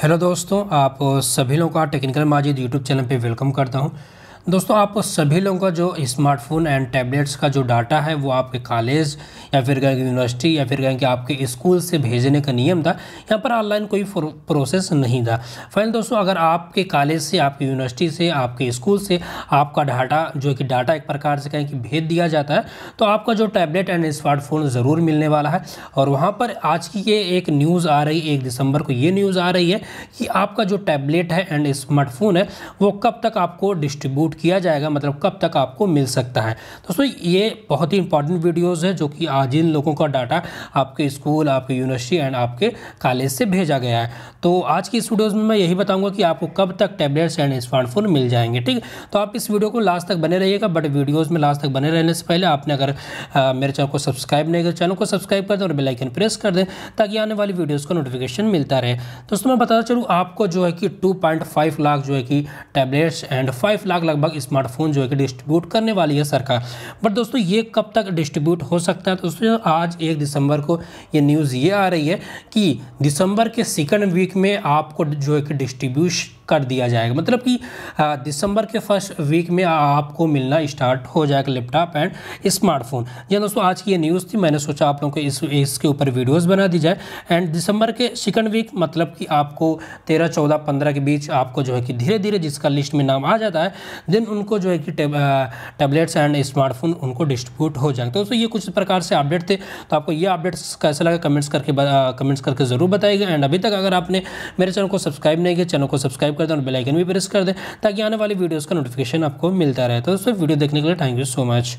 hello दोस्तों आप सभी लोगों का टेक्निकल माजिद यूट्यूब चैनल पे वेलकम करता हूं दोस्तों आप सभी लोगों का जो स्मार्टफोन एंड टैबलेट्स का जो डाटा है वो आपके कॉलेज या फिर कहेंगे यूनिवर्सिटी या फिर कहेंगे आपके स्कूल से भेजने का नियम था यहाँ पर ऑनलाइन कोई प्रोसेस नहीं था फाइनल दोस्तों अगर आपके कॉलेज से आपकी यूनिवर्सिटी से आपके स्कूल से आपका डाटा जो कि डाटा एक प्रकार से कहें कि भेज दिया जाता है तो आपका जो टैबलेट एंड स्मार्टफोन ज़रूर मिलने वाला है और वहाँ पर आज की ये एक न्यूज़ आ रही है एक दिसंबर को ये न्यूज़ आ रही है कि आपका जो टैबलेट है एंड स्मार्टफोन है वो कब तक आपको डिस्ट्रीब्यूट शूट किया जाएगा मतलब कब तक आपको मिल सकता है दोस्तों ये बहुत ही इंपॉर्टेंट वीडियोस है जो कि आज इन लोगों का डाटा आपके स्कूल आपके यूनिवर्सिटी एंड आपके कॉलेज से भेजा गया है तो आज की इस वीडियोज़ में मैं यही बताऊँगा कि आपको कब तक टैबलेट्स एंड स्मार्टफोन मिल जाएंगे ठीक तो आप इस वीडियो को लास्ट तक बने रहिएगा बट वीडियोज़ में लास्ट तक बने रहने से पहले आपने अगर मेरे चैनल को सब्सक्राइब नहीं कर चैनल को सब्सक्राइब कर दें और बेलाइकन प्रेस कर दें ताकि आने वाली वीडियोज़ का नोटिफिकेशन मिलता रहे दोस्तों मैं बताता चलूँ आपको जो है कि टू लाख जो है कि टैबलेट्स एंड फाइव लाख लगभग लगभग स्मार्टफोन जो है कि डिस्ट्रीब्यूट करने वाली है सरकार बट दोस्तों ये कब तक डिस्ट्रीब्यूट हो सकता है तो दोस्तों आज एक दिसंबर को ये न्यूज़ ये आ रही है कि दिसंबर के सेकेंड वीक में आपको जो है कि डिस्ट्रीब्यूश कर दिया जाएगा मतलब कि दिसंबर के फर्स्ट वीक में आपको मिलना स्टार्ट हो जाएगा लैपटॉप एंड स्मार्टफोन जी दोस्तों आज की ये न्यूज़ थी मैंने सोचा आप लोगों को इस इसके ऊपर वीडियोस बना दी जाए एंड दिसंबर के सेकंड वीक मतलब कि आपको तेरह चौदह पंद्रह के बीच आपको जो है कि धीरे धीरे जिसका लिस्ट में नाम आ जाता है देन उनको जो है कि टैबलेट्स एंड स्मार्टफोन उनको डिस्ट्रीब्यूट हो जाएंगे तो दोस्तों ये कुछ प्रकार से अपडेट थे तो आपको ये अपडेट्स कैसा लगा कमेंट्स करके कमेंट्स करके ज़रूर बताएगा एंड अभी तक अगर आपने मेरे चैनल को सब्सक्राइब नहीं किया चैनल को सब्सक्राइब कर दें और बेलाइकन भी प्रेस कर दें ताकि आने वाली वीडियोज़ का नोटिफिकेशन आपको मिलता रहे तो दोस्तों वीडियो देखने के लिए थैंक यू सो मच